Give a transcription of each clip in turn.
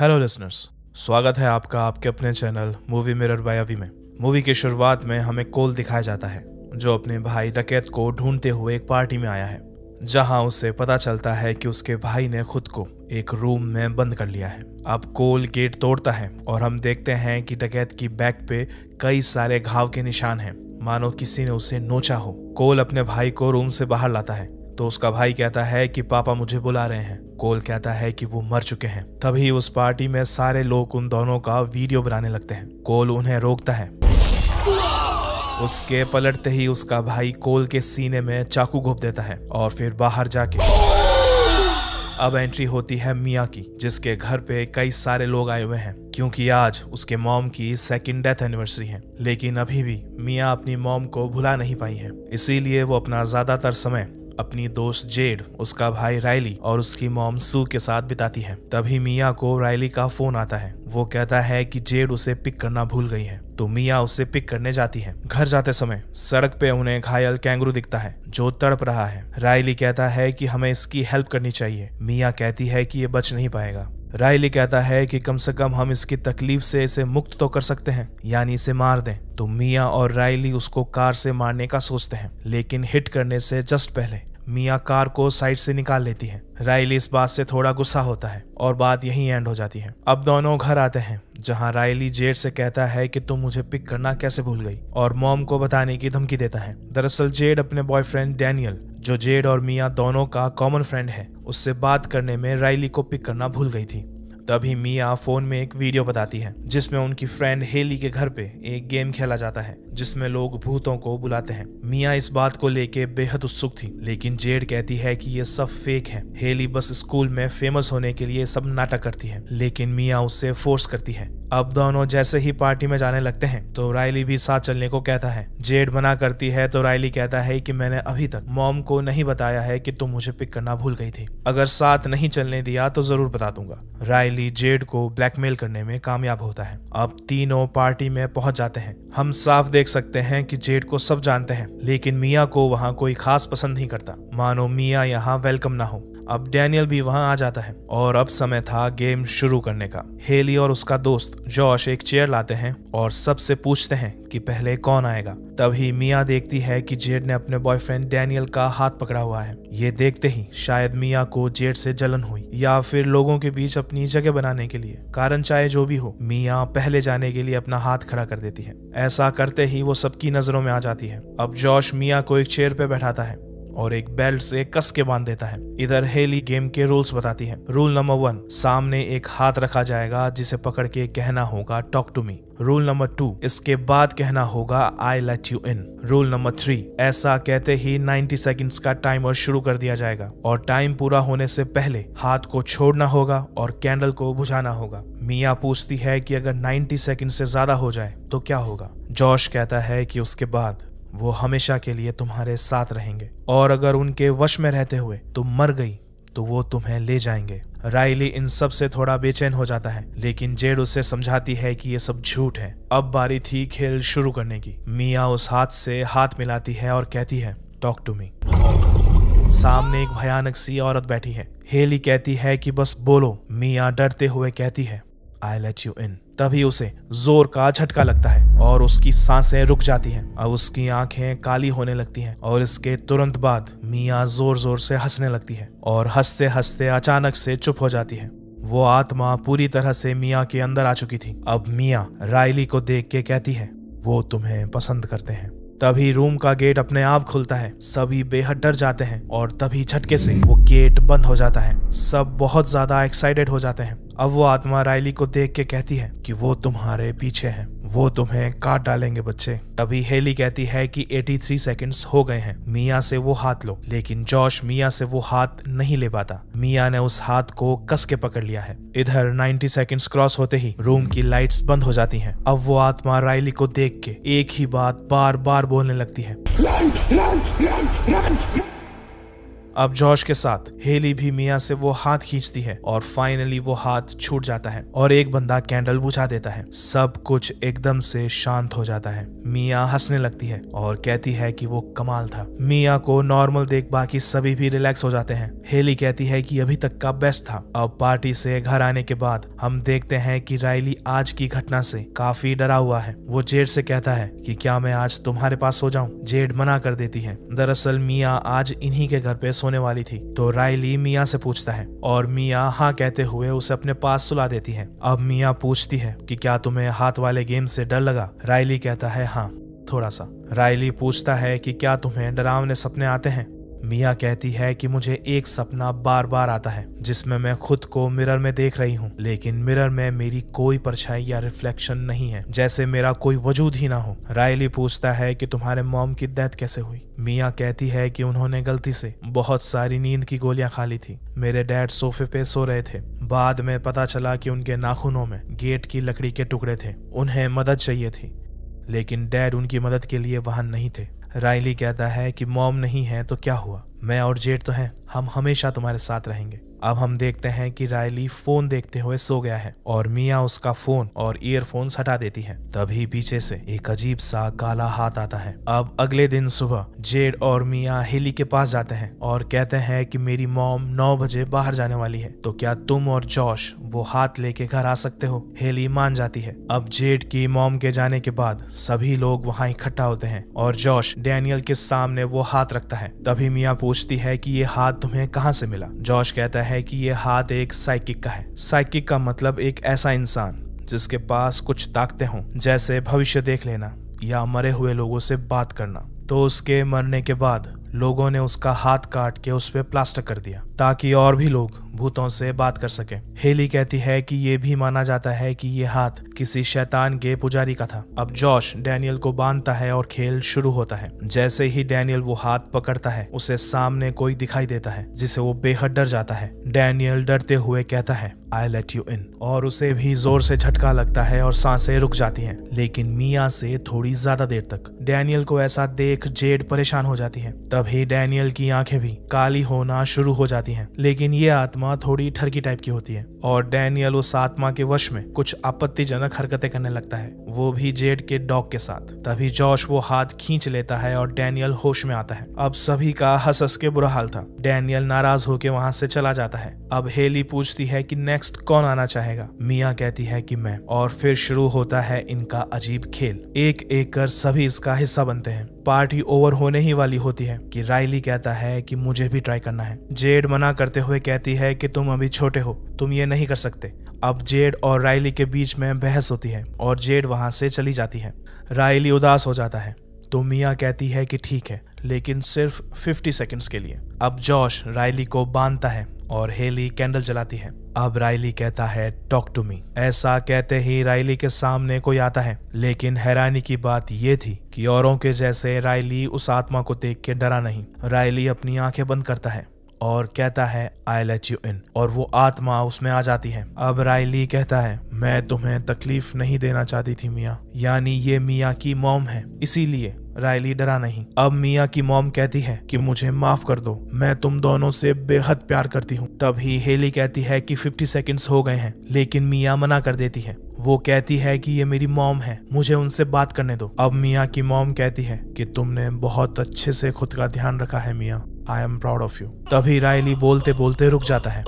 Hello listeners स्वागत है आपका आपके अपने चैनल मूवी मिरर बाय अवी में मूवी की शुरुआत में हमें कोल दिखाया जाता है जो अपने भाई रकेत को ढूंढते हुए एक पार्टी में आया है जहां उसे पता चलता है कि उसके भाई ने खुद को एक रूम में बंद कर लिया है अब कोल गेट तोड़ता है और हम देखते हैं कि डकैत की बैक पे कई सारे घाव के निशान हैं मानो किसी ने उसे नोचा हो कोल अपने भाई को रूम से बाहर लाता है तो उसका भाई कहता है कि पापा मुझे बुला रहे हैं कोल कहता है कि वो मर चुके हैं तभी उस पार्टी में सारे लोग उन दोनों का वीडियो बनाने लगते हैं कोल उन्हें रोकता है उसके पलटते ही उसका भाई कोल के सीने में चाकू घोप देता है और फिर बाहर जाके अब एंट्री होती है मिया की जिसके घर पे कई सारे लोग आए हुए हैं क्योंकि आज उसके मॉम की सेकेंड डेथ एनिवर्सरी है लेकिन अभी भी मियाँ अपनी मॉम को भुला नहीं पाई है इसीलिए वो अपना ज्यादातर समय अपनी दोस्त जेड उसका भाई रायली और उसकी मॉम सू के साथ बिताती है तभी मिया को रायली का फोन आता है वो कहता है कि जेड उसे पिक करना भूल गई है तो मिया उसे पिक करने जाती है घर जाते समय सड़क पे उन्हें घायल कैंगरू दिखता है जो तड़प रहा है रायली कहता है कि हमें इसकी हेल्प करनी चाहिए मिया कहती है कि ये बच नहीं पाएगा रायली कहता है कि कम से कम हम इसकी तकलीफ से इसे मुक्त तो कर सकते हैं यानी इसे मार दें तो मिया और रायली उसको कार से मारने का सोचते हैं लेकिन हिट करने से जस्ट पहले मिया कार को साइड से निकाल लेती है राइल इस बात से थोड़ा गुस्सा होता है और बात यही एंड हो जाती है अब दोनों घर आते हैं जहां रायली जेड से कहता है कि तुम मुझे पिक करना कैसे भूल गई और मॉम को बताने की धमकी देता है दरअसल जेड अपने बॉयफ्रेंड डैनियल जो जेड और मिया दोनों का कॉमन फ्रेंड है उससे बात करने में रायली को पिक करना भूल गई थी तभी मिया फोन में एक वीडियो बताती है जिसमें उनकी फ्रेंड हेली के घर पे एक गेम खेला जाता है जिसमें लोग भूतों को बुलाते हैं मिया इस बात को लेके बेहद उत्सुक थी लेकिन जेड कहती है कि ये सब फेक है हेली बस स्कूल में फेमस होने के लिए सब नाटक करती है लेकिन मिया उससे फोर्स करती है अब दोनों जैसे ही पार्टी में जाने लगते हैं तो रायली भी साथ चलने को कहता है जेड मना करती है तो रायली कहता है कि मैंने अभी तक मॉम को नहीं बताया है कि तुम मुझे पिक करना भूल गई थी अगर साथ नहीं चलने दिया तो जरूर बता दूंगा रायली फाइनली जेड को ब्लैकमेल करने में कामयाब होता है अब तीनों पार्टी में पहुंच जाते हैं हम साफ देख सकते हैं कि जेड को सब जानते हैं लेकिन मिया को वहाँ कोई खास पसंद नहीं करता मानो मिया यहाँ वेलकम ना हो अब डैनियल भी वहां आ जाता है और अब समय था गेम शुरू करने का हेली और उसका दोस्त जॉश एक चेयर लाते हैं और सबसे पूछते हैं कि पहले कौन आएगा तभी मिया देखती है कि जेड ने अपने बॉयफ्रेंड डैनियल का हाथ पकड़ा हुआ है ये देखते ही शायद मिया को जेड से जलन हुई या फिर लोगों के बीच अपनी जगह बनाने के लिए कारण चाहे जो भी हो मिया पहले जाने के लिए अपना हाथ खड़ा कर देती है ऐसा करते ही वो सबकी नजरों में आ जाती है अब जॉश मिया को एक चेयर पे बैठाता है और एक बेल्ट से कस के बांध देता है इधर हेली गेम के रूल्स बताती है रूल नंबर वन सामने एक हाथ रखा जाएगा जिसे पकड़ के कहना होगा talk to me rule number two इसके बाद कहना होगा I let you in rule number three ऐसा कहते ही 90 सेकंड्स का टाइमर शुरू कर दिया जाएगा और टाइम पूरा होने से पहले हाथ को छोड़ना होगा और कैंडल को बुझाना होगा मिया पूछती है कि अगर 90 सेकंड से ज्यादा हो जाए तो क्या होगा जॉश कहता है कि उसके बाद वो हमेशा के लिए तुम्हारे साथ रहेंगे और अगर उनके वश में रहते हुए तुम मर गई तो वो तुम्हें ले जाएंगे राइली इन सब से थोड़ा बेचैन हो जाता है लेकिन जेड उसे समझाती है कि ये सब झूठ है अब बारी थी खेल शुरू करने की मिया उस हाथ से हाथ मिलाती है और कहती है टॉक टू मी सामने एक भयानक सी औरत बैठी है हेली कहती है कि बस बोलो मिया डरते हुए कहती है आई लेट यू इन तभी उसे जोर का झटका लगता है और उसकी सांसें रुक जाती हैं अब उसकी आंखें काली होने लगती हैं और इसके तुरंत बाद मियाँ जोर जोर से हंसने लगती है और हंसते हंसते अचानक से चुप हो जाती है वो आत्मा पूरी तरह से मियाँ के अंदर आ चुकी थी अब मियाँ रायली को देख के कहती है वो तुम्हें पसंद करते हैं तभी रूम का गेट अपने आप खुलता है सभी बेहद डर जाते हैं और तभी झटके से वो गेट बंद हो जाता है सब बहुत ज्यादा एक्साइटेड हो जाते हैं अब वो आत्मा रायली को देख के कहती है कि वो तुम्हारे पीछे हैं वो तुम्हें काट डालेंगे बच्चे तभी हेली कहती है कि 83 सेकेंड्स हो गए हैं मिया से वो हाथ लो लेकिन जॉश मिया से वो हाथ नहीं ले पाता मिया ने उस हाथ को कस के पकड़ लिया है इधर 90 सेकंड्स क्रॉस होते ही रूम की लाइट्स बंद हो जाती हैं अब वो आत्मा रायली को देख के एक ही बात बार बार बोलने लगती है run, run, run, run, run. अब जॉश के साथ हेली भी मिया से वो हाथ खींचती है और फाइनली वो हाथ छूट जाता है और एक बंदा कैंडल बुझा देता है सब कुछ एकदम से शांत हो जाता है मिया हंसने लगती है और कहती है कि वो कमाल था मिया को नॉर्मल देख बाकी सभी भी रिलैक्स हो जाते हैं हेली कहती है कि अभी तक का बेस्ट था अब पार्टी से घर आने के बाद हम देखते हैं कि राइली आज की घटना से काफी डरा हुआ है वो जेड से कहता है कि क्या मैं आज तुम्हारे पास सो जाऊं जेड मना कर देती है दरअसल मिया आज इन्हीं के घर पे सो होने वाली थी तो रायली मिया से पूछता है और मिया हाँ कहते हुए उसे अपने पास सुला देती है अब मिया पूछती है कि क्या तुम्हें हाथ वाले गेम से डर लगा रायली कहता है हाँ थोड़ा सा रायली पूछता है कि क्या तुम्हें डरावने सपने आते हैं मिया कहती है कि मुझे एक सपना बार बार आता है जिसमें मैं खुद को मिरर में देख रही हूँ लेकिन मिरर में मेरी कोई परछाई या रिफ्लेक्शन नहीं है जैसे मेरा कोई वजूद ही ना हो रायली पूछता है कि तुम्हारे मॉम की डेथ कैसे हुई मिया कहती है कि उन्होंने गलती से बहुत सारी नींद की गोलियां खा ली थी मेरे डैड सोफे पे सो रहे थे बाद में पता चला कि उनके नाखूनों में गेट की लकड़ी के टुकड़े थे उन्हें मदद चाहिए थी लेकिन डैड उनकी मदद के लिए वाहन नहीं थे रायली कहता है कि मॉम नहीं है तो क्या हुआ मैं और जेठ तो हैं हम हमेशा तुम्हारे साथ रहेंगे अब हम देखते हैं कि रायली फोन देखते हुए सो गया है और मिया उसका फोन और ईयरफोन्स हटा देती है तभी पीछे से एक अजीब सा काला हाथ आता है अब अगले दिन सुबह जेड और मिया हेली के पास जाते हैं और कहते हैं कि मेरी मॉम नौ बजे बाहर जाने वाली है तो क्या तुम और जॉश वो हाथ लेके घर आ सकते हो हेली मान जाती है अब जेड की मॉम के जाने के बाद सभी लोग वहाँ इकट्ठा होते हैं और जॉश डेनियल के सामने वो हाथ रखता है तभी मिया पूछती है की ये हाथ तुम्हे कहाँ से मिला जॉश कहता है है कि यह हाथ एक साइकिक का है साइकिक का मतलब एक ऐसा इंसान जिसके पास कुछ ताकतें हों जैसे भविष्य देख लेना या मरे हुए लोगों से बात करना तो उसके मरने के बाद लोगों ने उसका हाथ काट के उस पर प्लास्टर कर दिया ताकि और भी लोग भूतों से बात कर सके हेली कहती है कि ये भी माना जाता है कि ये हाथ किसी शैतान के पुजारी का था अब जॉश डैनियल को बांधता है और खेल शुरू होता है जैसे ही डैनियल वो हाथ पकड़ता है उसे सामने कोई दिखाई देता है जिसे वो बेहद डर जाता है डैनियल डरते हुए कहता है आई लेट यू इन और उसे भी जोर से झटका लगता है और सांसें रुक जाती हैं लेकिन मिया से थोड़ी ज्यादा देर तक डैनियल को ऐसा देख जेड परेशान हो जाती है तभी डैनियल की आंखें भी काली होना शुरू हो जाती जाती हैं लेकिन ये आत्मा थोड़ी ठरकी टाइप की होती है और डैनियल उस आत्मा के वश में कुछ आपत्तिजनक हरकतें करने लगता है वो भी जेड के डॉग के साथ तभी जॉश वो हाथ खींच लेता है और डैनियल होश में आता है अब सभी का हंस हंस के बुरा हाल था डैनियल नाराज होके वहां से चला जाता है अब हेली पूछती है कि नेक्स्ट कौन आना चाहेगा मिया कहती है कि मैं और फिर शुरू होता है इनका अजीब खेल एक एक कर सभी इसका हिस्सा बनते हैं पार्टी ओवर होने ही वाली होती है कि राइली कहता है कि मुझे भी ट्राई करना है जेड मना करते हुए कहती है कि तुम अभी छोटे हो तुम ये नहीं कर सकते अब जेड और राइली के बीच में बहस होती है और जेड वहां से चली जाती है राइली उदास हो जाता है तो मिया कहती है कि ठीक है लेकिन सिर्फ 50 सेकंड्स के लिए अब जॉश रायली को बांधता है और हेली कैंडल जलाती है अब रायली कहता है टॉक टू मी ऐसा कहते ही रायली के सामने कोई आता है लेकिन हैरानी की बात यह थी कि औरों के जैसे रायली उस आत्मा को देख के डरा नहीं रायली अपनी आंखें बंद करता है और कहता है आई लेट यू इन और वो आत्मा उसमें आ जाती है अब रायली कहता है मैं तुम्हें तकलीफ नहीं देना चाहती थी मिया यानी ये मियाँ की मोम है इसीलिए रायली डरा नहीं अब मिया की मॉम कहती है कि मुझे माफ कर दो मैं तुम दोनों से बेहद प्यार करती हूँ तभी हेली कहती है कि 50 सेकंड्स हो गए हैं लेकिन मिया मना कर देती है वो कहती है कि ये मेरी मॉम है मुझे उनसे बात करने दो अब मिया की मॉम कहती है कि तुमने बहुत अच्छे से खुद का ध्यान रखा है Mia I am proud of you तभी रायली बोलते बोलते रुक जाता है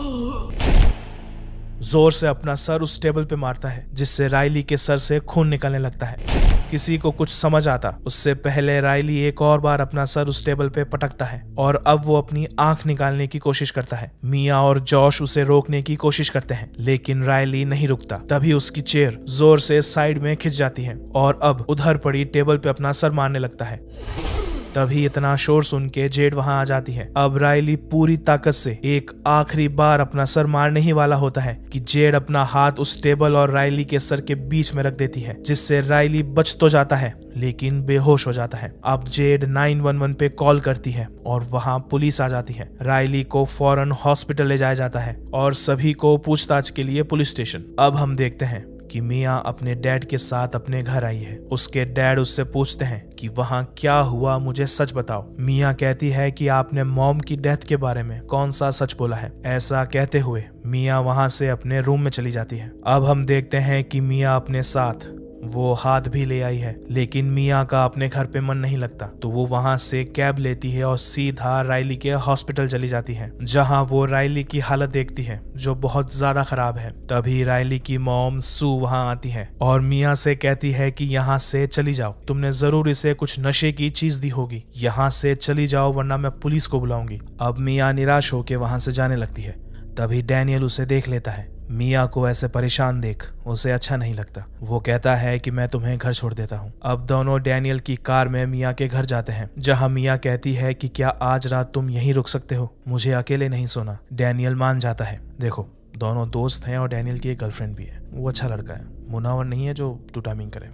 जोर से अपना सर उस टेबल पे मारता है जिससे रायली के सर से खून निकलने लगता है किसी को कुछ समझ आता उससे पहले रायली एक और बार अपना सर उस टेबल पे पटकता है और अब वो अपनी आंख निकालने की कोशिश करता है मिया और जॉश उसे रोकने की कोशिश करते हैं लेकिन रायली नहीं रुकता तभी उसकी चेयर जोर से साइड में खिंच जाती है और अब उधर पड़ी टेबल पे अपना सर मारने लगता है तभी इतना शोर सुन के जेड वहां आ जाती है अब रायली पूरी ताकत से एक आखिरी बार अपना सर मारने ही वाला होता है कि जेड अपना हाथ उस टेबल और रायली के सर के बीच में रख देती है जिससे रायली बच तो जाता है लेकिन बेहोश हो जाता है अब जेड 911 पे कॉल करती है और वहाँ पुलिस आ जाती है रायली को फॉरन हॉस्पिटल ले जाया जाता है और सभी को पूछताछ के लिए पुलिस स्टेशन अब हम देखते हैं कि मिया अपने डैड के साथ अपने घर आई है उसके डैड उससे पूछते हैं कि वहाँ क्या हुआ मुझे सच बताओ मिया कहती है कि आपने मॉम की डेथ के बारे में कौन सा सच बोला है ऐसा कहते हुए मिया वहाँ से अपने रूम में चली जाती है अब हम देखते हैं कि मिया अपने साथ वो हाथ भी ले आई है लेकिन मियाँ का अपने घर पे मन नहीं लगता तो वो वहाँ से कैब लेती है और सीधा रायली के हॉस्पिटल चली जाती है जहाँ वो रायली की हालत देखती है जो बहुत ज्यादा खराब है तभी रायली की मोम सू वहाँ आती है और मियाँ से कहती है कि यहाँ से चली जाओ तुमने जरूर इसे कुछ नशे की चीज दी होगी यहाँ से चली जाओ वरना मैं पुलिस को बुलाऊंगी अब मियाँ निराश होकर वहाँ से जाने लगती है तभी डैनियल उसे देख लेता है मिया को ऐसे परेशान देख उसे अच्छा नहीं लगता वो कहता है कि मैं तुम्हें घर छोड़ देता हूँ अब दोनों डैनियल की कार में मियाँ के घर जाते हैं जहाँ मियाँ कहती है कि क्या आज रात तुम यहीं रुक सकते हो मुझे अकेले नहीं सोना डैनियल मान जाता है देखो दोनों दोस्त हैं और डैनियल की एक गर्लफ्रेंड भी है वो अच्छा लड़का है मुनावर नहीं है जो टूटामिंग करे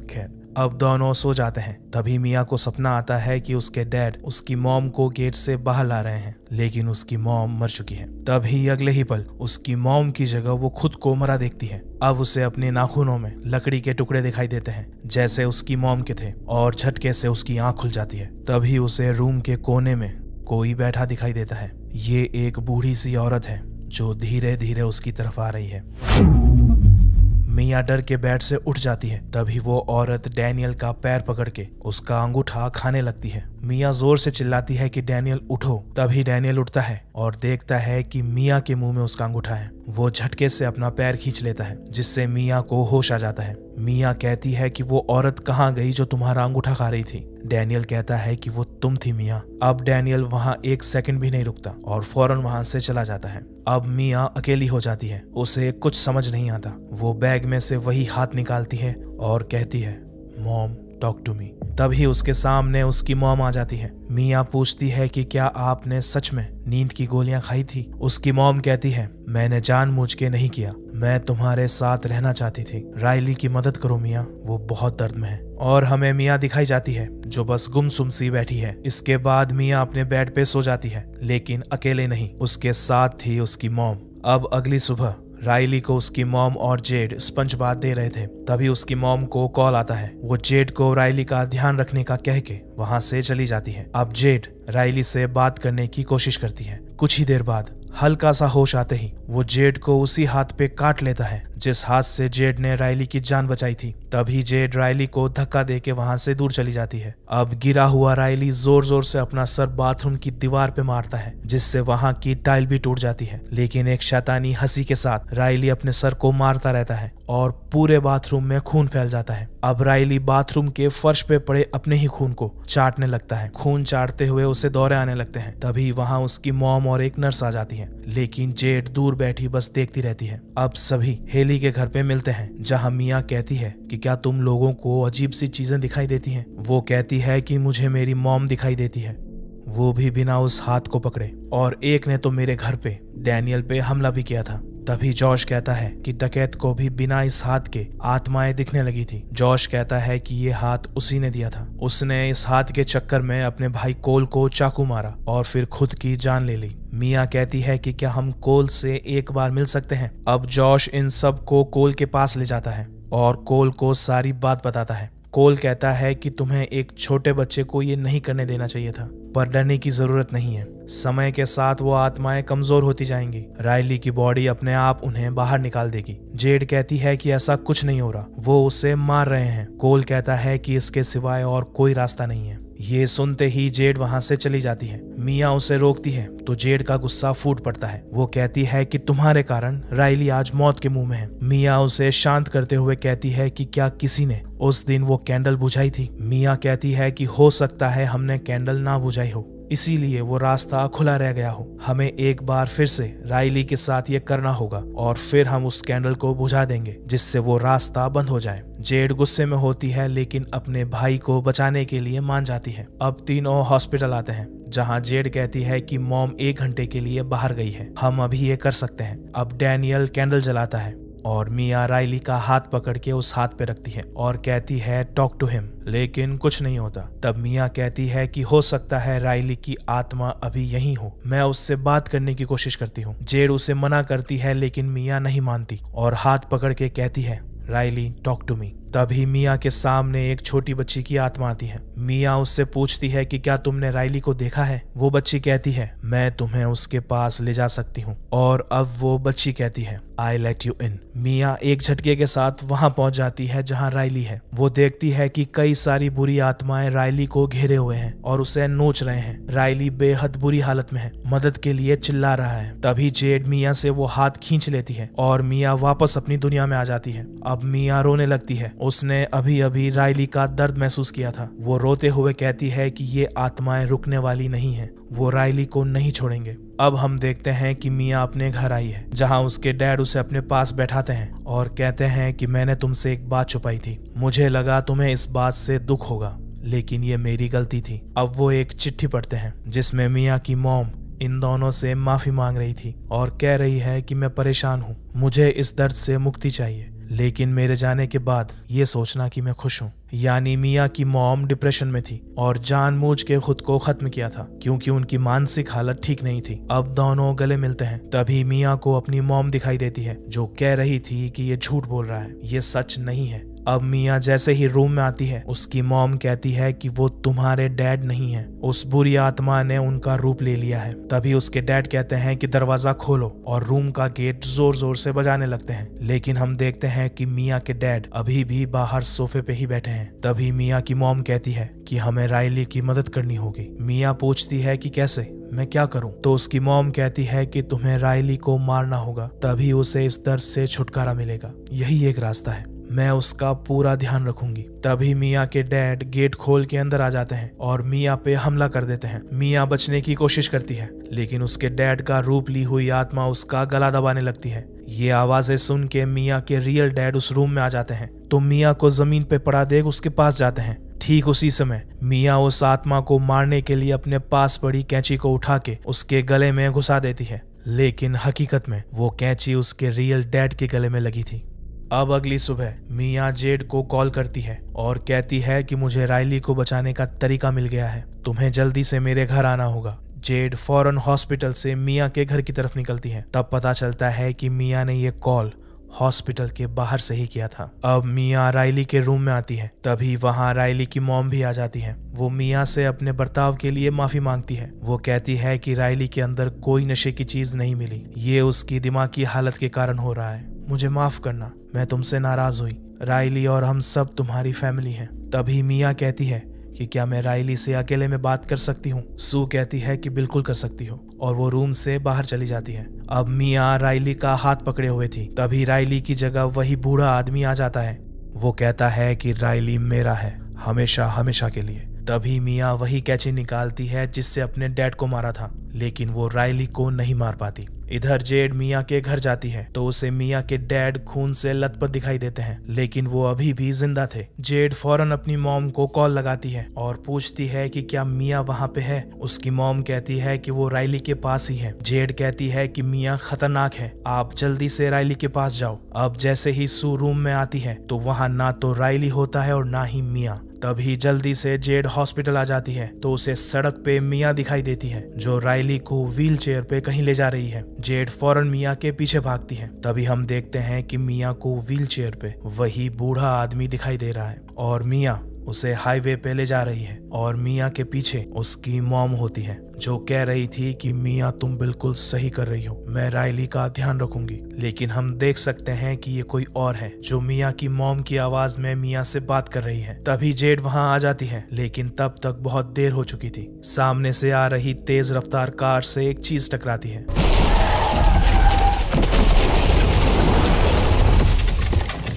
खैर अब दोनों सो जाते हैं तभी मिया को सपना आता है कि उसके डैड उसकी मॉम को गेट से बाहर ला रहे हैं लेकिन उसकी मॉम मर चुकी है तभी अगले ही पल उसकी मॉम की जगह वो खुद को मरा देखती है अब उसे अपने नाखूनों में लकड़ी के टुकड़े दिखाई देते हैं जैसे उसकी मॉम के थे और झटके से उसकी आंख खुल जाती है तभी उसे रूम के कोने में कोई बैठा दिखाई देता है ये एक बूढ़ी सी औरत है जो धीरे धीरे उसकी तरफ आ रही है मिया डर के बेड से उठ जाती है तभी वो औरत डैनियल का पैर पकड़ के उसका अंगूठा खाने लगती है मिया जोर से चिल्लाती है कि डैनियल उठो तभी डैनियल उठता है और देखता है कि मिया के मुंह में उसका अंगूठा है वो झटके से अपना पैर खींच लेता है जिससे मिया को होश आ जाता है मिया कहती है कि वो औरत कहाँ गई जो तुम्हारा अंगूठा खा रही थी डैनियल कहता है कि वो तुम थी मिया अब डैनियल वहाँ एक सेकंड भी नहीं रुकता और फौरन वहाँ से चला जाता है अब मिया अकेली हो जाती है उसे कुछ समझ नहीं आता वो बैग में से वही हाथ निकालती है और कहती है मॉम टॉक टू मी तभी उसके सामने उसकी मोम आ जाती है मिया पूछती है कि क्या आपने सच में नींद की गोलियां खाई थी उसकी मोम कहती है मैंने मुझ के नहीं किया मैं तुम्हारे साथ रहना चाहती थी रायली की मदद करो मिया वो बहुत दर्द में है और हमें मिया दिखाई जाती है जो बस गुम सुम सी बैठी है इसके बाद मिया अपने बेड पे सो जाती है लेकिन अकेले नहीं उसके साथ थी उसकी मोम अब अगली सुबह राइली को उसकी मॉम और जेड स्पंज बात दे रहे थे तभी उसकी मॉम को कॉल आता है वो जेड को राइली का ध्यान रखने का कह के वहां से चली जाती है अब जेड राइली से बात करने की कोशिश करती है कुछ ही देर बाद हल्का सा होश आते ही वो जेड को उसी हाथ पे काट लेता है जिस हाथ से जेड ने रायली की जान बचाई थी तभी जेड रायली को धक्का दे के वहां से दूर चली जाती है अब गिरा हुआ रायली जोर जोर से अपना सर बाथरूम की दीवार पे मारता है जिससे वहां की टाइल भी टूट जाती है लेकिन एक शैतानी हंसी के साथ रायली अपने सर को मारता रहता है और पूरे बाथरूम में खून फैल जाता है अब राइली बाथरूम के फर्श पे पड़े अपने ही खून को चाटने लगता है खून चाटते हुए उसे दौरे आने लगते हैं तभी वहाँ उसकी मॉम और एक नर्स आ जाती है लेकिन जेट दूर बैठी बस देखती रहती है अब सभी हेली के घर पे मिलते हैं जहाँ मिया कहती है कि क्या तुम लोगों को अजीब सी चीजें दिखाई देती हैं वो कहती है कि मुझे मेरी मॉम दिखाई देती है वो भी बिना उस हाथ को पकड़े और एक ने तो मेरे घर पे डैनियल पे हमला भी किया था तभी जॉश कहता है कि डकैत को भी बिना इस हाथ के आत्माएं दिखने लगी थी जॉश कहता है कि ये हाथ उसी ने दिया था उसने इस हाथ के चक्कर में अपने भाई कोल को चाकू मारा और फिर खुद की जान ले ली मिया कहती है कि क्या हम कोल से एक बार मिल सकते हैं अब जॉश इन सब को कोल के पास ले जाता है और कोल को सारी बात बताता है कोल कहता है कि तुम्हें एक छोटे बच्चे को ये नहीं करने देना चाहिए था पर डरने की जरूरत नहीं है समय के साथ वो आत्माएं कमजोर होती जाएंगी रायली की बॉडी अपने आप उन्हें बाहर निकाल देगी जेड कहती है कि ऐसा कुछ नहीं हो रहा वो उसे मार रहे हैं कोल कहता है कि इसके सिवाय और कोई रास्ता नहीं है ये सुनते ही जेड वहां से चली जाती है मिया उसे रोकती है तो जेड का गुस्सा फूट पड़ता है वो कहती है कि तुम्हारे कारण रायली आज मौत के मुंह में है मिया उसे शांत करते हुए कहती है कि क्या किसी ने उस दिन वो कैंडल बुझाई थी मिया कहती है कि हो सकता है हमने कैंडल ना बुझाई हो इसीलिए वो रास्ता खुला रह गया हो हमें एक बार फिर से राइली के साथ ये करना होगा और फिर हम उस कैंडल को बुझा देंगे जिससे वो रास्ता बंद हो जाए जेड गुस्से में होती है लेकिन अपने भाई को बचाने के लिए मान जाती है अब तीनों हॉस्पिटल आते हैं जहां जेड कहती है कि मॉम एक घंटे के लिए बाहर गई है हम अभी ये कर सकते हैं अब डैनियल कैंडल जलाता है और मिया राइली का हाथ पकड़ के उस हाथ पे रखती है और कहती है टॉक टू हिम लेकिन कुछ नहीं होता तब मिया कहती है कि हो सकता है राइली की आत्मा अभी यही हो मैं उससे बात करने की कोशिश करती हूँ जेड उसे मना करती है लेकिन मिया नहीं मानती और हाथ पकड़ के कहती है राइली टॉक टू मी तभी मिया के सामने एक छोटी बच्ची की आत्मा आती है मिया उससे पूछती है कि क्या तुमने राइली को देखा है वो बच्ची कहती है मैं तुम्हें उसके पास ले जा सकती हूँ और अब वो बच्ची कहती है आई लेट यू इन मिया एक झटके के साथ वहां पहुंच जाती है जहाँ राइली है वो देखती है कि कई सारी बुरी आत्माएं राइली को घेरे हुए हैं और उसे नोच रहे हैं राइली बेहद बुरी हालत में है मदद के लिए चिल्ला रहा है तभी जेड मिया से वो हाथ खींच लेती है और मिया वापस अपनी दुनिया में आ जाती है अब मिया रोने लगती है उसने अभी अभी रायली का दर्द महसूस किया था वो रोते हुए कहती है कि ये आत्माएं रुकने वाली नहीं है वो रायली को नहीं छोड़ेंगे अब हम देखते हैं कि मियाँ अपने घर आई है जहाँ उसके डैड उसे अपने पास बैठाते हैं और कहते हैं कि मैंने तुमसे एक बात छुपाई थी मुझे लगा तुम्हें इस बात से दुख होगा लेकिन ये मेरी गलती थी अब वो एक चिट्ठी पढ़ते हैं जिसमें मियाँ की मोम इन दोनों से माफी मांग रही थी और कह रही है कि मैं परेशान हूँ मुझे इस दर्द से मुक्ति चाहिए लेकिन मेरे जाने के बाद ये सोचना कि मैं खुश हूँ यानी मियाँ की मॉम डिप्रेशन में थी और जानबूझ के खुद को खत्म किया था क्योंकि उनकी मानसिक हालत ठीक नहीं थी अब दोनों गले मिलते हैं तभी मियाँ को अपनी मॉम दिखाई देती है जो कह रही थी कि ये झूठ बोल रहा है ये सच नहीं है अब मिया जैसे ही रूम में आती है उसकी मॉम कहती है कि वो तुम्हारे डैड नहीं है उस बुरी आत्मा ने उनका रूप ले लिया है तभी उसके डैड कहते हैं कि दरवाजा खोलो और रूम का गेट जोर जोर से बजाने लगते हैं लेकिन हम देखते हैं कि मिया के डैड अभी भी बाहर सोफे पे ही बैठे हैं तभी मिया की मॉम कहती है कि हमें रायली की मदद करनी होगी मिया पूछती है कि कैसे मैं क्या करूं? तो उसकी मॉम कहती है कि तुम्हें रायली को मारना होगा तभी उसे इस दर्द से छुटकारा मिलेगा यही एक रास्ता है मैं उसका पूरा ध्यान रखूंगी तभी मिया के डैड गेट खोल के अंदर आ जाते हैं और मिया पे हमला कर देते हैं मिया बचने की कोशिश करती है लेकिन उसके डैड का रूप ली हुई आत्मा उसका गला दबाने लगती है ये आवाजें सुन के मिया के रियल डैड उस रूम में आ जाते हैं तो मिया को जमीन पे पड़ा देख उसके पास जाते हैं ठीक उसी समय मिया उस आत्मा को मारने के लिए अपने पास पड़ी कैंची को उठा के उसके गले में घुसा देती है लेकिन हकीकत में वो कैंची उसके रियल डैड के गले में लगी थी अब अगली सुबह मियाँ जेड को कॉल करती है और कहती है कि मुझे रायली को बचाने का तरीका मिल गया है तुम्हें जल्दी से मेरे घर आना होगा जेड फॉरन हॉस्पिटल से मिया के घर की तरफ निकलती है तब पता चलता है कि मियाँ ने ये कॉल हॉस्पिटल के बाहर से ही किया था अब मियाँ रायली के रूम में आती है तभी वहाँ रायली की मॉम भी आ जाती है वो मियाँ से अपने बर्ताव के लिए माफी मांगती है वो कहती है कि रायली के अंदर कोई नशे की चीज नहीं मिली ये उसकी दिमागी हालत के कारण हो रहा है मुझे माफ करना मैं तुमसे नाराज हुई रायली और हम सब तुम्हारी फैमिली हैं तभी मिया कहती है कि क्या मैं रायली से अकेले में बात कर सकती हूँ सू कहती है कि बिल्कुल कर सकती हो और वो रूम से बाहर चली जाती है अब मिया रायली का हाथ पकड़े हुए थी तभी रायली की जगह वही बूढ़ा आदमी आ जाता है वो कहता है कि रायली मेरा है हमेशा हमेशा के लिए तभी मिया वही कैची निकालती है जिससे अपने डैड को मारा था लेकिन वो रायली को नहीं मार पाती इधर जेड मिया के घर जाती है तो उसे मिया के डैड खून से लथपथ दिखाई देते हैं लेकिन वो अभी भी जिंदा थे जेड फौरन अपनी मॉम को कॉल लगाती है और पूछती है कि क्या मिया वहाँ पे है उसकी मॉम कहती है कि वो रायली के पास ही है जेड कहती है कि मिया खतरनाक है आप जल्दी से रायली के पास जाओ अब जैसे ही सू रूम में आती है तो वहाँ ना तो रायली होता है और ना ही मिया तभी जल्दी से जेड हॉस्पिटल आ जाती है तो उसे सड़क पे मिया दिखाई देती है जो रायली को व्हील चेयर पे कहीं ले जा रही है जेड फौरन मिया के पीछे भागती है तभी हम देखते हैं कि मिया को व्हील चेयर पे वही बूढ़ा आदमी दिखाई दे रहा है और मिया उसे हाईवे पे ले जा रही है और मिया के पीछे उसकी मॉम होती है जो कह रही थी कि मिया तुम बिल्कुल सही कर रही हो मैं रायली का ध्यान रखूंगी लेकिन हम देख सकते हैं कि ये कोई और है जो मिया की मॉम की आवाज में मिया से बात कर रही है तभी जेड वहां आ जाती है लेकिन तब तक बहुत देर हो चुकी थी सामने से आ रही तेज रफ्तार कार से एक चीज टकराती है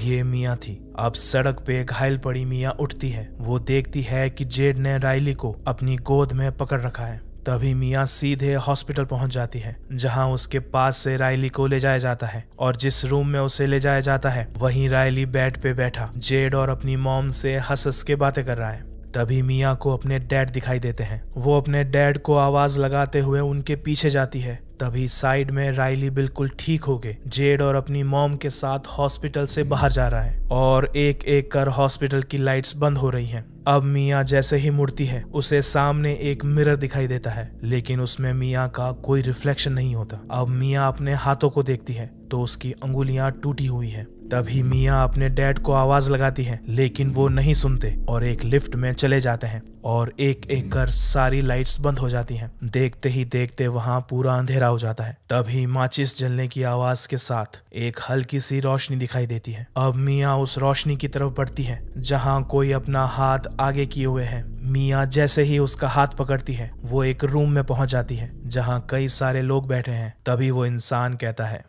ये मिया थी अब सड़क पे घायल पड़ी मिया उठती है वो देखती है कि जेड ने राइली को अपनी गोद में पकड़ रखा है तभी मिया सीधे हॉस्पिटल पहुंच जाती है जहां उसके पास से रायली को ले जाया जाता है और जिस रूम में उसे ले जाया जाता है वहीं रायली बेड पे बैठा जेड और अपनी मॉम से हंस हंस के बातें कर रहा है तभी मिया को अपने डैड दिखाई देते हैं वो अपने डैड को आवाज लगाते हुए उनके पीछे जाती है तभी साइड में राइली बिल्कुल ठीक हो गए जेड और अपनी मॉम के साथ हॉस्पिटल से बाहर जा रहा है और एक एक कर हॉस्पिटल की लाइट्स बंद हो रही हैं। अब मियाँ जैसे ही मुड़ती है उसे सामने एक मिरर दिखाई देता है लेकिन उसमें मियाँ का कोई रिफ्लेक्शन नहीं होता अब मियाँ अपने हाथों को देखती है तो उसकी अंगुलियां टूटी हुई हैं। तभी मियाँ अपने डैड को आवाज लगाती है लेकिन वो नहीं सुनते और एक लिफ्ट में चले जाते हैं और एक एक कर सारी लाइट्स बंद हो जाती हैं। देखते ही देखते वहाँ पूरा अंधेरा हो जाता है तभी माचिस जलने की आवाज के साथ एक हल्की सी रोशनी दिखाई देती है अब मियाँ उस रोशनी की तरफ बढ़ती है जहाँ कोई अपना हाथ आगे किए हुए है मियाँ जैसे ही उसका हाथ पकड़ती है वो एक रूम में पहुंच जाती है जहाँ कई सारे लोग बैठे हैं तभी वो इंसान कहता है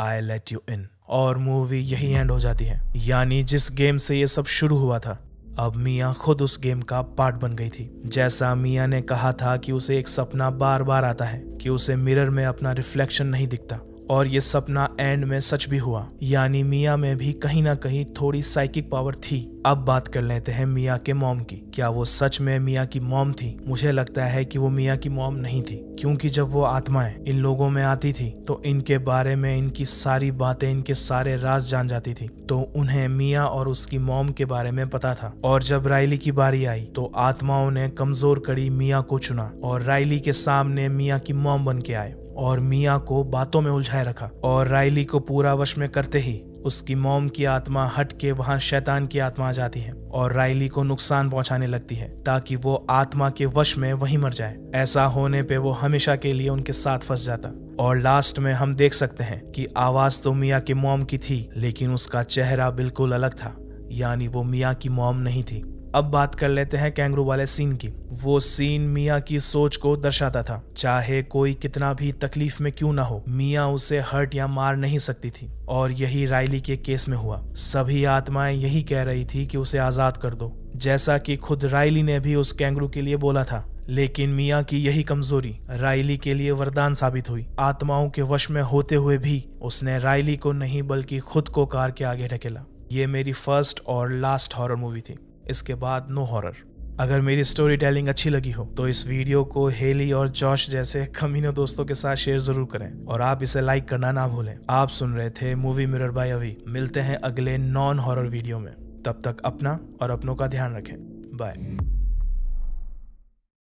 आई लेट यू इन और मूवी यही एंड हो जाती है यानी जिस गेम से ये सब शुरू हुआ था अब मिया खुद उस गेम का पार्ट बन गई थी जैसा मिया ने कहा था कि उसे एक सपना बार बार आता है कि उसे मिरर में अपना रिफ्लेक्शन नहीं दिखता और ये सपना एंड में सच भी हुआ यानी मिया में भी कहीं ना कहीं थोड़ी साइकिक पावर थी अब बात कर लेते हैं मिया के मॉम की क्या वो सच में मिया की मॉम थी मुझे लगता है कि वो मिया की मॉम नहीं थी क्योंकि जब वो आत्माएं इन लोगों में आती थी तो इनके बारे में इनकी सारी बातें इनके सारे राज जान जाती थी तो उन्हें मिया और उसकी मॉम के बारे में पता था और जब रायली की बारी आई तो आत्माओं ने कमजोर कड़ी मिया को चुना और रायली के सामने मिया की मॉम बन के आए और मियाँ को बातों में उलझाए रखा और रायली को पूरा वश में करते ही उसकी मोम की आत्मा हट के वहाँ शैतान की आत्मा आ जाती है और रायली को नुकसान पहुंचाने लगती है ताकि वो आत्मा के वश में वहीं मर जाए ऐसा होने पे वो हमेशा के लिए उनके साथ फंस जाता और लास्ट में हम देख सकते हैं कि आवाज तो मियाँ के मोम की थी लेकिन उसका चेहरा बिल्कुल अलग था यानी वो मियाँ की मोम नहीं थी अब बात कर लेते हैं कैंगरू वाले सीन की वो सीन मिया की सोच को दर्शाता था चाहे कोई कितना भी तकलीफ में क्यों ना हो मिया उसे हर्ट या मार नहीं सकती थी और यही राइली के केस में हुआ सभी आत्माएं यही कह रही थी कि उसे आजाद कर दो जैसा कि खुद राइली ने भी उस कैंगरू के लिए बोला था लेकिन मिया की यही कमजोरी राइली के लिए वरदान साबित हुई आत्माओं के वश में होते हुए भी उसने राइली को नहीं बल्कि खुद को कार के आगे ढकेला ये मेरी फर्स्ट और लास्ट हॉरर मूवी थी इसके बाद नो हॉरर अगर मेरी स्टोरी टेलिंग अच्छी लगी हो तो इस वीडियो को हेली और जॉश जैसे कमीनों दोस्तों के साथ शेयर जरूर करें और आप इसे लाइक करना ना भूलें आप सुन रहे थे मूवी मिरर बाय अभी मिलते हैं अगले नॉन हॉरर वीडियो में तब तक अपना और अपनों का ध्यान रखें बाय